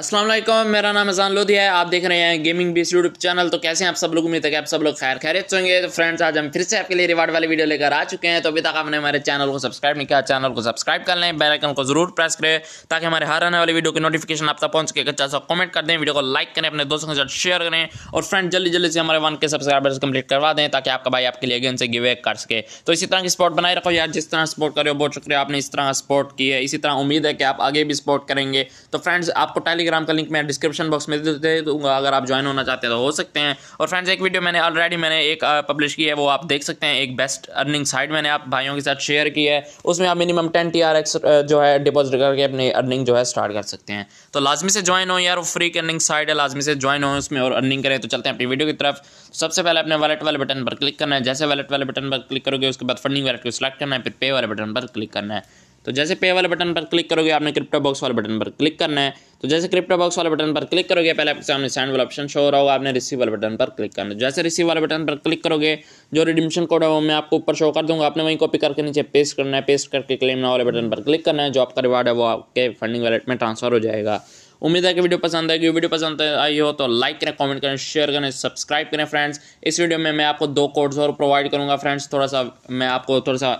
असलम मेरा नाम अजान लोधी है आप देख रहे हैं गेमिंग बीस यूट्यूब चैनल तो कैसे हैं आप सब लोग उम्मीद है कि आप सब लोग खैर खैरियत होंगे तो फ्रेंड्स आज हम फिर से आपके लिए रिवार्ड वाले वीडियो लेकर आ चुके हैं तो अभी तक आपने हमारे चैनल को सब्सक्राइब नहीं किया चैनल को सब्सक्राइब कर लें बेलाइकन को जरूर प्रेस करें ताकि हमारे हर आने वाले वीडियो की नोटिफिकेशन आप तक पहुँच के अच्छा सा कमेंट कर दें वीडियो को लाइक करें अपने दोस्तों के साथ शेयर करें और फ्रेंड जल्दी जल्दी से हमारे वन के सब्सक्राइबर्स कंप्लीट करवा दें ताकि आपका भाई आपके लिए अगेन से गिवे कर सके तो इसी तरह की स्पोर्ट बनाए रखो यार जिस तरह सपोर्ट करो बहुत शुक्रिया आपने इस तरह सपोर्ट की है इसी तरह उम्मीद है कि आप आगे भी सपोर्ट करेंगे तो फ्रेंड्स आपको टेलीग्राम टेलीग्राम का लिंक मैं डिस्क्रिप्शन बॉक्स में दे दूंगा अगर आप ज्वाइन होना चाहते हैं तो हो सकते हैं और फ्रेंड्स एक वीडियो मैंने ऑलरेडी मैंने एक पब्लिश की है वो आप देख सकते हैं एक बेस्ट अर्निंग साइट मैंने आप भाइयों के साथ शेयर की है उसमें आप मिनिमम टेन टी जो है डिपोजिट करके अपनी अर्निंग जो है स्टार्ट कर सकते हैं तो लाजमी से ज्वाइन हो यार फ्री अर्निंग साइट है लाजमी से ज्वाइन हो उसमें और अर्निंग करें तो चलते हैं अपनी वीडियो की तरफ सबसे पहले अपने वॉलेट वाले बटन पर क्लिक करना है जैसे वालेट वाले बटन पर क्लिक करोगे उसके बाद फंडिंग वैलेट को सिलेक्ट करना है फिर पे वाले बटन पर क्लिक करना है तो जैसे पे वाले बटन पर क्लिक करोगे आपने क्रिप्टो बॉक्स वाले बटन पर क्लिक करना है तो जैसे क्रिप्टो बॉक्स वाले बटन पर क्लिक करोगे पहले आपके सामने सेंड वाला ऑप्शन शो हो रहा होगा आपने रिसीव वाले बटन पर क्लिक करना है जैसे रिसीव वाले बटन पर क्लिक करोगे जो रिडिमशन कोड है वो मैं आपको ऊपर शो कर दूंगा आपने वहीं कॉपी करके नीचे पेस्ट करना है पेस्ट करके क्लेम ना वाले बटन पर क्लिक करना है जो आपका रिवार्ड है वो आपके फंडिंग वैलेट में ट्रांसफर हो जाएगा उम्मीद है कि वीडियो पसंद आएगी वीडियो पसंद आई हो तो लाइक करें कमेंट करें शेयर करें सब्सक्राइब करें फ्रेंड्स इस वीडियो में मैं आपको दो कोड्स और प्रोवाइड करूंगा फ्रेंड्स थोड़ा सा मैं आपको थोड़ा सा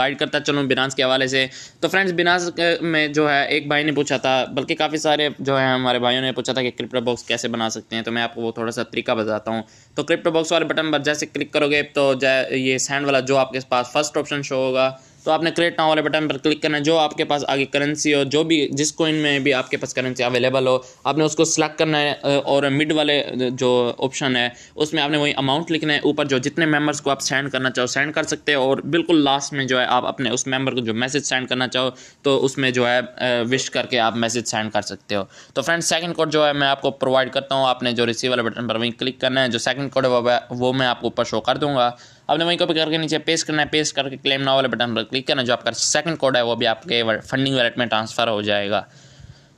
गाइड करता चलूँ बिनास के हवाले से तो फ्रेंड्स बिनास में जो है एक भाई ने पूछा था बल्कि काफ़ी सारे जो है हमारे भाइयों ने पूछा था कि क्रिप्टो बॉक्स कैसे बना सकते हैं तो मैं आपको वो थोड़ा सा तरीका बताता हूँ तो क्रिप्टो बॉक्स वाले बटन पर जैसे क्लिक करोगे तो ये सैंड वाला जो आपके पास फर्स्ट ऑप्शन शो होगा तो आपने क्रिएट नाउ वाले बटन पर क्लिक करना है जो आपके पास आगे करेंसी हो जो भी जिस कोइन में भी आपके पास करेंसी अवेलेबल हो आपने उसको सेलेक्ट करना है और मिड वाले जो ऑप्शन है उसमें आपने वही अमाउंट लिखना है ऊपर जो जितने मेम्बर्स को आप सेंड करना चाहो सेंड कर सकते हो और बिल्कुल लास्ट में जो है आप अपने उस मेम्बर को जो मैसेज सेंड करना चाहो तो उसमें जो है विश करके आप मैसेज सेंड कर सकते हो तो फ्रेंड सेकेंड कोड जो है मैं आपको प्रोवाइड करता हूँ आपने जो रिसीव वाले बटन पर वहीं क्लिक करना है जो सेकंड कोड है वो मैं आपको ऊपर शो कर दूँगा आपने वहीं कॉपी करके नीचे पेस्ट करना है पेस्ट करके क्लेम ना वाले बटन पर क्लिक करना जो आपका सेकंड कोड है वो भी आपके फंडिंग वैलेट में ट्रांसफ़र हो जाएगा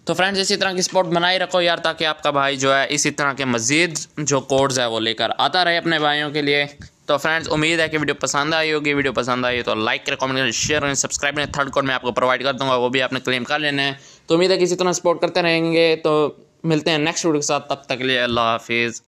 तो फ्रेंड्स इसी तरह की स्पोर्ट बनाए रखो यार ताकि आपका भाई जो है इसी तरह के मज़ीद जो कोड्स है वो लेकर आता रहे अपने भाइयों के लिए तो फ्रेंड्स उम्मीद है कि वीडियो पसंद आई होगी वीडियो पसंद आई तो लाइक करें कमेंट करें शेयर करें सब्सक्राइब करें थर्ड कोड मैं आपको प्रोवाइड कर दूंगा वो भी आपने क्लेम कर लेना है तो उम्मीद है कि इसी तरह सपोर्ट करते रहेंगे तो मिलते हैं नेक्स्ट वीडियो के साथ तब तक के लिए अल्लाह हाफिज़